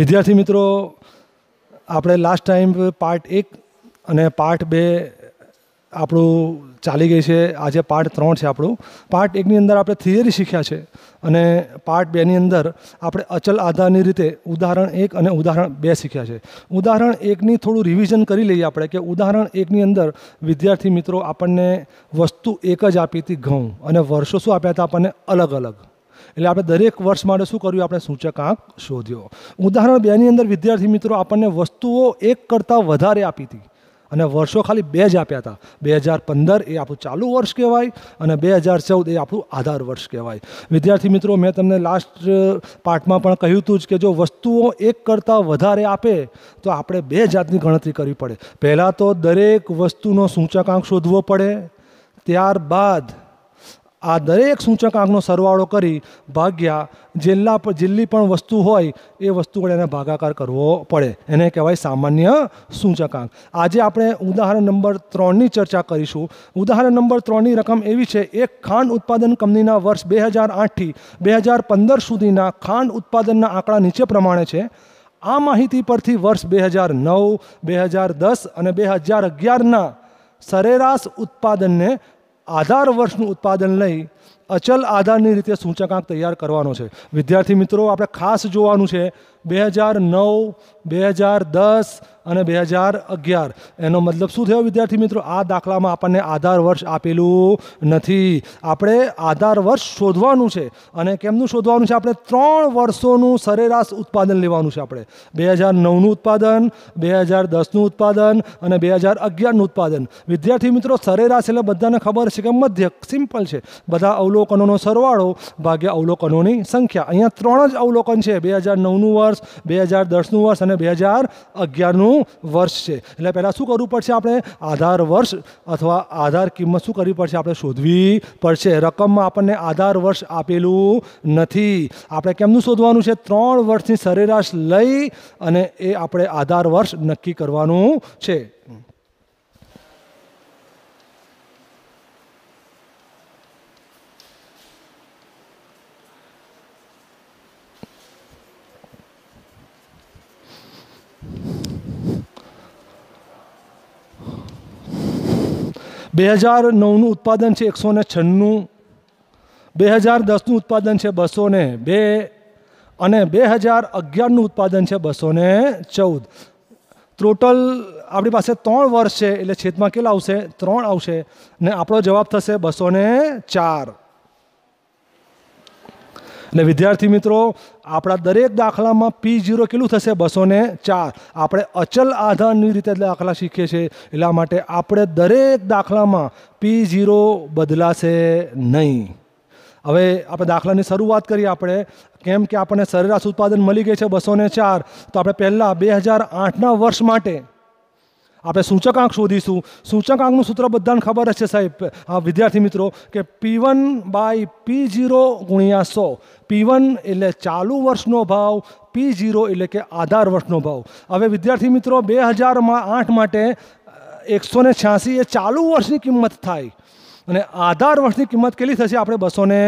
વિદ્યાર્થી મિત્રો આપણે લાસ્ટ ટાઈમ પાર્ટ એક અને પાર્ટ બે આપણું ચાલી ગઈ છે આજે પાર્ટ ત્રણ છે આપણું પાર્ટ એકની અંદર આપણે થિયરી શીખ્યા છે અને પાર્ટ બેની અંદર આપણે અચલ આધારની રીતે ઉદાહરણ એક અને ઉદાહરણ બે શીખ્યા છે ઉદાહરણ એકની થોડું રિવિઝન કરી લઈએ આપણે કે ઉદાહરણ એકની અંદર વિદ્યાર્થી મિત્રો આપણને વસ્તુ એક જ આપી હતી ઘઉં અને વર્ષો શું આપ્યા હતા આપણને અલગ અલગ એટલે આપણે દરેક વર્ષ માટે શું કર્યું આપણે સૂચકાંક શોધ્યો ઉદાહરણ બેની અંદર વિદ્યાર્થી મિત્રો આપણને વસ્તુઓ એક કરતાં વધારે આપી હતી અને વર્ષો ખાલી બે જ આપ્યા હતા બે હજાર પંદર એ આપણું ચાલુ વર્ષ કહેવાય અને બે હજાર ચૌદ એ આપણું આધાર વર્ષ કહેવાય વિદ્યાર્થી મિત્રો મેં તમને લાસ્ટ પાર્ટમાં પણ કહ્યું હતું જ કે જો વસ્તુઓ એક કરતાં વધારે આપે તો આપણે બે જાતની ગણતરી કરવી પડે પહેલાં તો દરેક વસ્તુનો સૂચકાંક શોધવો પડે ત્યારબાદ આ દરેક સૂચકાંકનો સરવાળો કરી ભાગ્યા જેટલા જેટલી પણ વસ્તુ હોય એ વસ્તુ વડે એને ભાગાકાર કરવો પડે એને કહેવાય સામાન્ય સૂચકાંક આજે આપણે ઉદાહરણ નંબર ત્રણની ચર્ચા કરીશું ઉદાહરણ નંબર ત્રણની રકમ એવી છે એક ખાંડ ઉત્પાદન કંપનીના વર્ષ બે હજાર આઠથી બે હજાર પંદર સુધીના ખાંડ ઉત્પાદનના આંકડા નીચે પ્રમાણે છે આ માહિતી પરથી વર્ષ બે હજાર નવ બે હજાર દસ અને બે હજાર અગિયારના સરેરાશ ઉત્પાદનને આધાર વર્ષનું ઉત્પાદન લઈ અચલ આધારની રીતે સૂચકાંક તૈયાર કરવાનો છે વિદ્યાર્થી મિત્રો આપણે ખાસ જોવાનું છે બે હજાર નવ બે હજાર દસ અને બે હજાર અગિયાર એનો મતલબ શું થયો વિદ્યાર્થી મિત્રો આ દાખલામાં આપણને આધાર વર્ષ આપેલું નથી આપણે આધાર વર્ષ શોધવાનું છે અને કેમનું શોધવાનું છે આપણે ત્રણ વર્ષોનું સરેરાશ ઉત્પાદન લેવાનું છે આપણે બે હજાર નવનું ઉત્પાદન બે હજાર દસનું ઉત્પાદન અને બે હજાર અગિયારનું ઉત્પાદન વિદ્યાર્થી મિત્રો સરેરાશ એટલે બધાને ખબર છે કે મધ્ય સિમ્પલ છે બધા થયેલા અવલોકનોનો સરવાળો ભાગ્યા અવલોકનોની સંખ્યા અહીંયા ત્રણ જ અવલોકન છે બે હજાર નવનું વર્ષ બે હજાર દસનું વર્ષ અને બે હજાર અગિયારનું વર્ષ છે એટલે પહેલાં શું કરવું પડશે આપણે આધાર વર્ષ અથવા આધાર કિંમત શું કરવી પડશે આપણે શોધવી પડશે રકમમાં આપણને આધાર વર્ષ આપેલું નથી આપણે કેમનું શોધવાનું છે ત્રણ વર્ષની સરેરાશ લઈ અને એ આપણે આધાર વર્ષ નક્કી કરવાનું છે બે હજાર નવનું ઉત્પાદન છે એકસો ને છન્નું બે હજાર દસનું ઉત્પાદન છે બસો ને બે અને બે હજાર અગિયારનું ઉત્પાદન છે બસો ને ચૌદ ટોટલ આપણી પાસે ત્રણ વર્ષ છે એટલે છેદમાં કેટલા આવશે ત્રણ આવશે ને આપણો જવાબ થશે બસો ને ચાર અને વિદ્યાર્થી મિત્રો આપણા દરેક દાખલામાં પી જીરો કેટલું થશે બસો ને ચાર આપણે અચલ આધારની રીતે દાખલા શીખીએ છીએ એટલા માટે આપણે દરેક દાખલામાં પી જીરો બદલાશે નહીં હવે આપણે દાખલાની શરૂઆત કરીએ આપણે કેમ કે આપણને સરેરાશ ઉત્પાદન મળી ગયું છે બસો ને ચાર તો આપણે પહેલાં બે હજાર આઠના વર્ષ માટે આપણે સૂચકાંક શોધીશું સૂચકાંકનું સૂત્ર બધાને ખબર છે સાહેબ આ વિદ્યાર્થી મિત્રો કે P one by P zero ગુણ્યા સો પી વન એટલે ચાલુ વર્ષનો ભાવ પી જીરો એટલે કે આધાર વર્ષનો ભાવ હવે વિદ્યાર્થી મિત્રો બે હજારમાં આઠ માટે એકસો ને છ્યાસી એ ચાલુ વર્ષની કિંમત થાય અને આધાર વર્ષની કિંમત કેટલી થશે આપણે બસો ને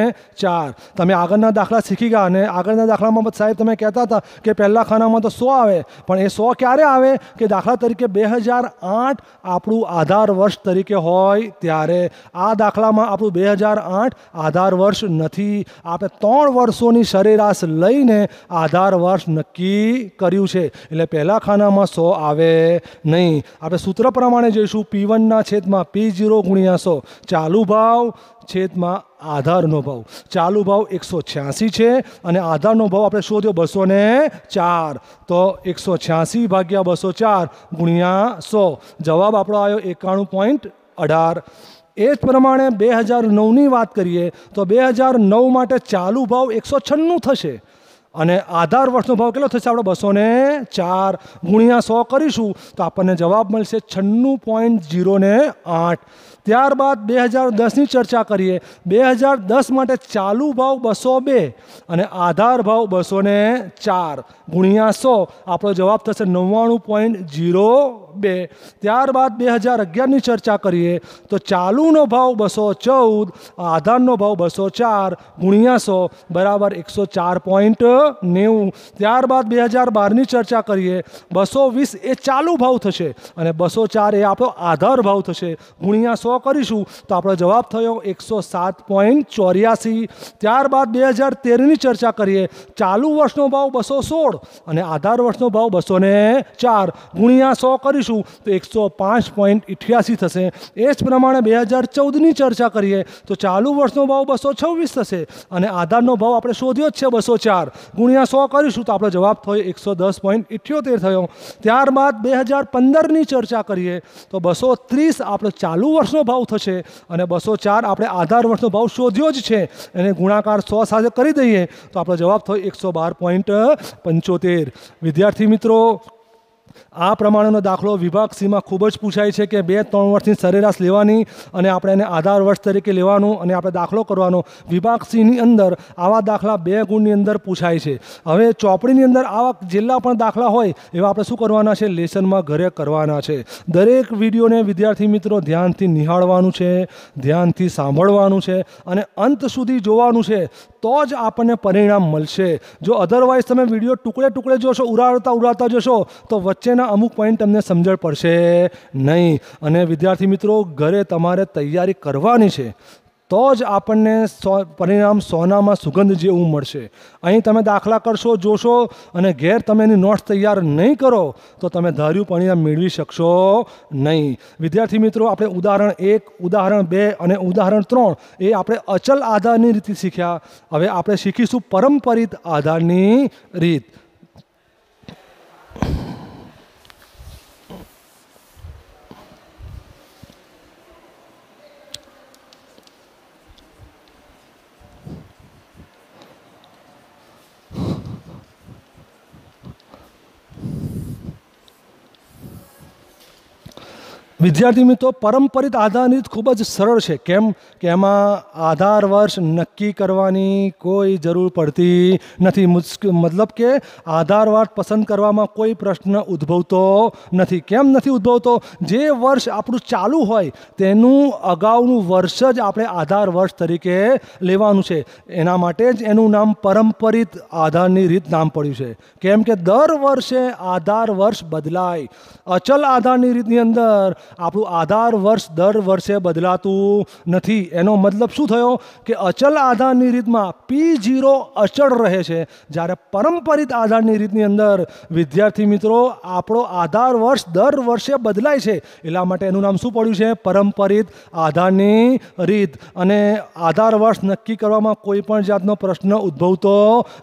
ચાર તમે આગળના દાખલા શીખી ગયા અને આગળના દાખલામાં પણ સાહેબ તમે કહેતા હતા કે પહેલાં ખાનામાં તો સો આવે પણ એ સો ક્યારે આવે કે દાખલા તરીકે બે હજાર આઠ આપણું આધાર વર્ષ તરીકે હોય ત્યારે આ દાખલામાં આપણું બે હજાર આઠ આધાર વર્ષ નથી આપણે ત્રણ વર્ષોની સરેરાશ લઈને આધાર વર્ષ નક્કી કર્યું છે એટલે પહેલાં ખાનામાં સો આવે નહીં આપણે સૂત્ર પ્રમાણે જોઈશું પી વનના છેદમાં પી જીરો ગુણ્યા સો ચાલો ચાલુ ભાવ છેદમાં આધારનો ભાવ ચાલુ ભાવ એકસો છ્યાસી છે અને આધારનો ભાવ આપણે શોધ્યો બસો ને ચાર તો એકસો છ્યાસી ભાગ્યા બસો ચાર ગુણ્યા સો જવાબ આપણો આવ્યો એકાણું પોઈન્ટ અઢાર એ જ પ્રમાણે બે હજાર નવની વાત કરીએ તો બે હજાર નવ માટે ચાલુ ભાવ એકસો છન્નું થશે અને આધાર વર્ષનો ભાવ કેટલો થશે આપણે બસો ને ચાર ગુણ્યા સો કરીશું તો આપણને જવાબ મળશે છન્નું પોઈન્ટ જીરો ને આઠ ત્યારબાદ બે હજાર દસની ચર્ચા કરીએ બે હજાર દસ માટે ચાલુ ભાવ બસો બે અને આધાર ભાવ બસો ને ચાર ગુણ્યા સો આપણો જવાબ થશે નવ્વાણું પોઈન્ટ જીરો બે ત્યારબાદ બે હજાર અગિયારની ચર્ચા કરીએ તો ચાલુનો ભાવ બસો ચૌદ આધારનો ભાવ બસો ચાર ગુણ્યા સો બરાબર એકસો ચાર પોઈન્ટ નેવું ત્યારબાદ બે હજાર બારની ચર્ચા કરીએ બસો વીસ એ ચાલુ ભાવ થશે અને બસો ચાર એ આપણો આધાર ભાવ થશે ગુણ્યા સો કરીશું તો આપણો જવાબ થયો એકસો સાત પોઈન્ટ ચોર્યાસી ત્યારબાદ બે હજાર તેરની ચર્ચા કરીએ ચાલુ વર્ષનો ભાવ બસો સોળ અને આધાર વર્ષનો ભાવ બસો ને ચાર ગુણ્યા સો કરીશું તો એકસો પાંચ પોઈન્ટ ઇઠ્યાસી થશે એ જ પ્રમાણે બે હજાર ચૌદની ચર્ચા કરીએ તો ચાલુ વર્ષનો ભાવ બસો છવ્વીસ થશે અને આધારનો ભાવ આપણે શોધ્યો જ છે બસો ચાર ગુણ્યા સો કરીશું તો આપણો જવાબ થયો એકસો દસ પોઈન્ટ ઇઠ્યોતેર થયો ત્યારબાદ બે હજાર પંદરની ચર્ચા કરીએ તો બસો ત્રીસ આપણો ચાલુ વર્ષનો ભાવ થશે અને બસો ચાર આપણે આધાર વર્ષનો ભાવ શોધ્યો જ છે એને ગુણાકાર સો સાથે કરી દઈએ તો આપણો જવાબ થયો એકસો બાર પોઈન્ટ પંચોતેર વિદ્યાર્થી મિત્રો આ પ્રમાણેનો દાખલો વિભાગ સીમાં ખૂબ જ પૂછાય છે કે બે ત્રણ વર્ષની સરેરાશ લેવાની અને આપણે એને આધાર વર્ષ તરીકે લેવાનું અને આપણે દાખલો કરવાનો વિભાગ સીની અંદર આવા દાખલા બે ગુણની અંદર પૂછાય છે હવે ચોપડીની અંદર આવા જેટલા પણ દાખલા હોય એવા આપણે શું કરવાના છે લેસનમાં ઘરે કરવાના છે દરેક વિડીયોને વિદ્યાર્થી મિત્રો ધ્યાનથી નિહાળવાનું છે ધ્યાનથી સાંભળવાનું છે અને અંત સુધી જોવાનું છે તો જ આપણને પરિણામ મળશે જો અધરવાઇઝ તમે વિડીયો ટુકડે ટુકડે જોશો ઉડાડતા ઉડાડતા જોશો તો વચ્ચેના અમુક પોઈન્ટ તમને સમજણ પડશે નહીં અને વિદ્યાર્થી મિત્રો ઘરે તમારે તૈયારી કરવાની છે તો જ આપણને સો પરિણામ સોનામાં સુગંધ જેવું મળશે અહીં તમે દાખલા કરશો જોશો અને ઘેર તમે એની નોટ્સ તૈયાર નહીં કરો તો તમે ધાર્યું પરિણામ મેળવી શકશો નહીં વિદ્યાર્થી મિત્રો આપણે ઉદાહરણ એક ઉદાહરણ બે અને ઉદાહરણ ત્રણ એ આપણે અચલ આધારની રીતે શીખ્યા હવે આપણે શીખીશું પરંપરિત આધારની રીત વિદ્યાર્થી મિત્રો પરંપરિત આધારિત ખૂબ જ સરળ છે કેમ કે એમાં આધાર વર્ષ નક્કી કરવાની કોઈ જરૂર પડતી નથી મતલબ કે આધાર વર્ષ પસંદ કરવામાં કોઈ પ્રશ્ન ઉદ્ભવતો નથી કેમ નથી ઉદ્ભવતો જે વર્ષ આપણું ચાલુ હોય તેનું અગાઉનું વર્ષ જ આપણે આધાર વર્ષ તરીકે લેવાનું છે એના માટે જ એનું નામ પરંપરિત આધારની રીત નામ પડ્યું છે કેમ કે દર વર્ષે આધાર વર્ષ બદલાય અચલ આધારની રીતની અંદર આપણું આધાર વર્ષ દર વર્ષે બદલાતું નથી એનો મતલબ શું થયો કે અચલ આધારની રીતમાં પી જીરો અચળ રહે છે જ્યારે પરંપરિત આધારની રીતની અંદર વિદ્યાર્થી મિત્રો આપણો આધાર વર્ષ દર વર્ષે બદલાય છે એટલા માટે એનું નામ શું પડ્યું છે પરંપરિત આધારની રીત અને આધાર વર્ષ નક્કી કરવામાં કોઈ પણ જાતનો પ્રશ્ન ઉદ્ભવતો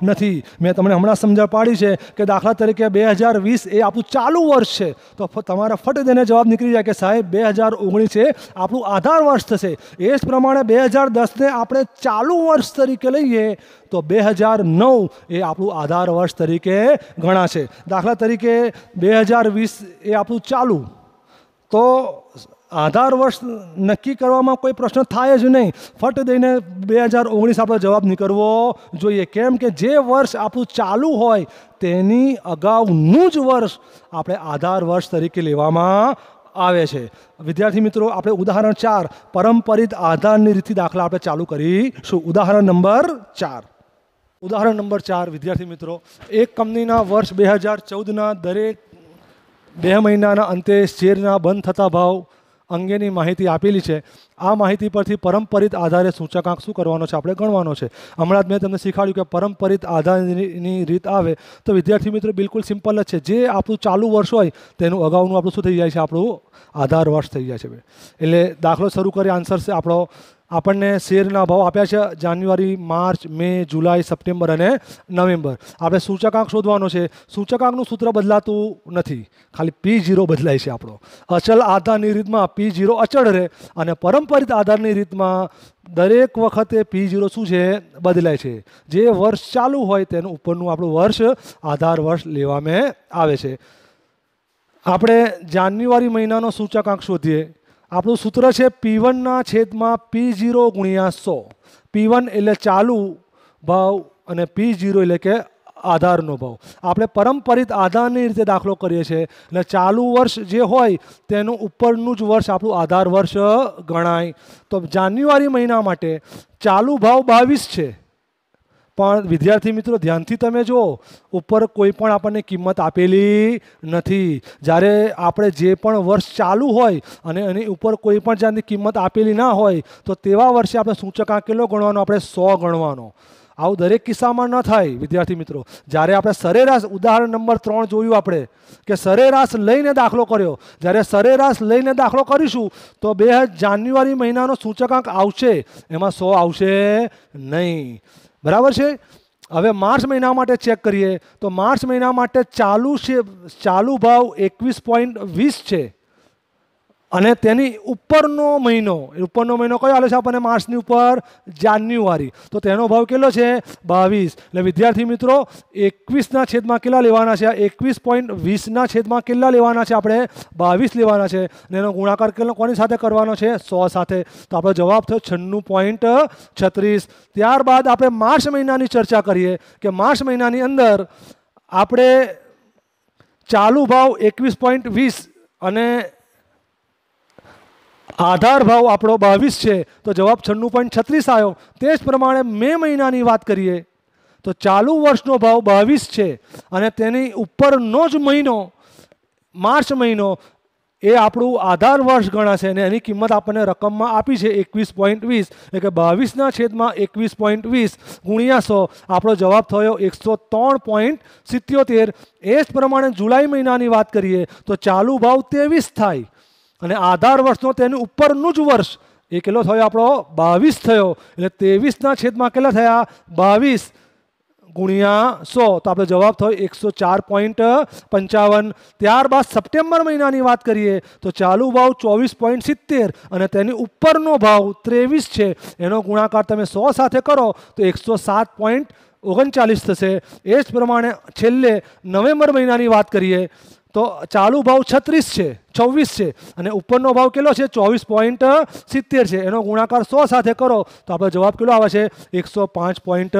નથી મેં તમને હમણાં સમજણ પાડી છે કે દાખલા તરીકે બે હજાર વીસ એ આપણું ચાલુ વર્ષ છે તો તમારા ફટ તેને જવાબ નીકળી જાય કે સાહેબ બે હજાર ઓગણીસ એ આપણું આધાર વર્ષ થશે એ જ પ્રમાણે બે હજાર દસને આપણે ચાલુ વર્ષ તરીકે લઈએ તો બે હજાર નવ એ આપણું આધાર વર્ષ તરીકે ગણાશે દાખલા તરીકે બે હજાર વીસ એ આપણું ચાલુ તો આધાર વર્ષ નક્કી કરવામાં કોઈ પ્રશ્ન થાય જ નહીં ફટ દઈને બે હજાર ઓગણીસ આપણો જવાબ નીકળવો જોઈએ કેમ કે જે વર્ષ આપણું ચાલુ હોય તેની અગાઉનું જ વર્ષ આપણે આધાર વર્ષ તરીકે લેવામાં આવે છે વિદ્યાર્થી મિત્રો આપણે ઉદાહરણ ચાર પરંપરિત આધારની રીતિ દાખલા આપણે ચાલુ કરીશું ઉદાહરણ નંબર ચાર ઉદાહરણ નંબર ચાર વિદ્યાર્થી મિત્રો એક કંપનીના વર્ષ બે હજાર ચૌદના દરેક બે મહિનાના અંતે શેરના બંધ થતા ભાવ અંગેની માહિતી આપેલી છે આ માહિતી પરથી પરંપરિત આધારે સૂચકાંક શું કરવાનો છે આપણે ગણવાનો છે હમણાં જ મેં તમને શીખવાડ્યું કે પરંપરિત આધારની રીત આવે તો વિદ્યાર્થી મિત્રો બિલકુલ સિમ્પલ જ છે જે આપણું ચાલુ વર્ષ હોય તેનું અગાઉનું આપણું શું થઈ જાય છે આપણું આધાર વર્ષ થઈ જાય છે એટલે દાખલો શરૂ કરીએ આન્સર છે આપણો આપણને શેરના ભાવ આપ્યા છે January March May July September અને નવેમ્બર આપણે સૂચકાંક શોધવાનો છે સૂચકાંકનું સૂત્ર બદલાતું નથી ખાલી પી જીરો બદલાય છે આપણો અચલ આધારની રીતમાં પી જીરો અચળ રહે અને પરંપરિત આધારની રીતમાં દરેક વખતે પી જીરો શું છે બદલાય છે જે વર્ષ ચાલુ હોય તેનું ઉપરનું આપણું વર્ષ આધાર વર્ષ લેવામાં આવે છે આપણે જાન્યુઆરી મહિનાનો સૂચકાંક શોધીએ આપણું સૂત્ર છે પી વનના છેદમાં પી જીરો ગુણ્યા સો પી વન એટલે ચાલુ ભાવ અને પી જીરો એટલે કે આધારનો ભાવ આપણે પરંપરિત આધારની રીતે દાખલો કરીએ છીએ એટલે ચાલુ વર્ષ જે હોય તેનું ઉપરનું જ વર્ષ આપણું આધાર વર્ષ ગણાય તો જાન્યુઆરી મહિના માટે ચાલુ ભાવ બાવીસ છે પણ વિદ્યાર્થી મિત્રો ધ્યાનથી તમે જુઓ ઉપર કોઈ પણ આપણને કિંમત આપેલી નથી જ્યારે આપણે જે પણ વર્ષ ચાલુ હોય અને એની ઉપર કોઈ પણ જાતની કિંમત આપેલી ના હોય તો તેવા વર્ષે આપણે સૂચકાંક કેટલો ગણવાનો આપણે સો ગણવાનો આવું દરેક કિસ્સામાં ન થાય વિદ્યાર્થી મિત્રો જ્યારે આપણે સરેરાશ ઉદાહરણ નંબર ત્રણ જોયું આપણે કે સરેરાશ લઈને દાખલો કર્યો જ્યારે સરેરાશ લઈને દાખલો કરીશું તો બે જાન્યુઆરી મહિનાનો સૂચકાંક આવશે એમાં સો આવશે નહીં બરાબર છે હવે માર્ચ મહિના માટે ચેક કરીએ તો માર્ચ મહિના માટે ચાલુ છે ચાલુ ભાવ એકવીસ પોઈન્ટ વીસ છે અને તેની ઉપરનો મહિનો ઉપરનો મહિનો કયો આલે છે આપણને માર્ચની ઉપર જાન્યુઆરી તો તેનો ભાવ કેટલો છે બાવીસ એટલે વિદ્યાર્થી મિત્રો એકવીસના છેદમાં કેટલા લેવાના છે એકવીસ પોઈન્ટ વીસના છેદમાં કેટલા લેવાના છે આપણે બાવીસ લેવાના છે અને એનો ગુણાકાર કેટલો કોની સાથે કરવાનો છે સો સાથે તો આપણો જવાબ થયો છન્નું પોઈન્ટ છત્રીસ ત્યારબાદ આપણે માર્ચ મહિનાની ચર્ચા કરીએ કે માર્ચ મહિનાની અંદર આપણે ચાલુ ભાવ એકવીસ પોઈન્ટ વીસ અને આધાર ભાવ આપણો બાવીસ છે તો જવાબ છન્નું પોઈન્ટ છત્રીસ આવ્યો તે જ પ્રમાણે મે મહિનાની વાત કરીએ તો ચાલુ વર્ષનો ભાવ બાવીસ છે અને તેની ઉપરનો જ મહિનો માર્ચ મહિનો એ આપણું આધાર વર્ષ ગણાશે અને એની કિંમત આપણને રકમમાં આપી છે એકવીસ પોઈન્ટ વીસ એટલે બાવીસના છેદમાં એકવીસ પોઈન્ટ વીસ ગુણ્યા સો આપણો જવાબ થયો એકસો ત્રણ પોઈન્ટ સિત્યોતેર એ જ પ્રમાણે જુલાઈ મહિનાની વાત કરીએ તો ચાલુ ભાવ ત્રેવીસ થાય અને આધાર વર્ષનો તેની ઉપરનું જ વર્ષ એ કેટલો થયો આપણો બાવીસ થયો એટલે ત્રેવીસના છેદમાં કેટલા થયા બાવીસ ગુણ્યા સો તો આપણો જવાબ થયો એકસો ચાર પોઈન્ટ પંચાવન ત્યારબાદ સપ્ટેમ્બર મહિનાની વાત કરીએ તો ચાલુ ભાવ ચોવીસ પોઈન્ટ સિત્તેર અને તેની ઉપરનો ભાવ ત્રેવીસ છે એનો ગુણાકાર તમે સો સાથે કરો તો એકસો સાત પોઈન્ટ ઓગણચાલીસ થશે એ જ પ્રમાણે છેલ્લે નવેમ્બર મહિનાની વાત કરીએ તો ચાલુ ભાવ છત્રીસ છે છવ્વીસ છે અને ઉપરનો ભાવ કેટલો છે ચોવીસ પોઈન્ટ સિત્તેર છે એનો ગુણાકાર સો સાથે કરો તો આપણો જવાબ કેટલો આવે છે એકસો પાંચ પોઈન્ટ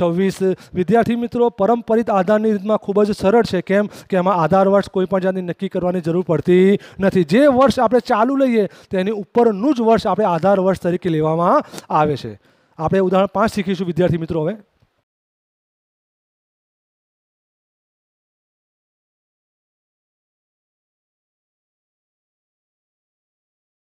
છવ્વીસ વિદ્યાર્થી મિત્રો પરંપરિત આધારની રીતમાં ખૂબ જ સરળ છે કેમ કે એમાં આધાર વર્ષ કોઈ પણ જાતની નક્કી કરવાની જરૂર પડતી નથી જે વર્ષ આપણે ચાલુ લઈએ તેની ઉપરનું જ વર્ષ આપણે આધાર વર્ષ તરીકે લેવામાં આવે છે આપણે ઉદાહરણ પાંચ શીખીશું વિદ્યાર્થી મિત્રો હવે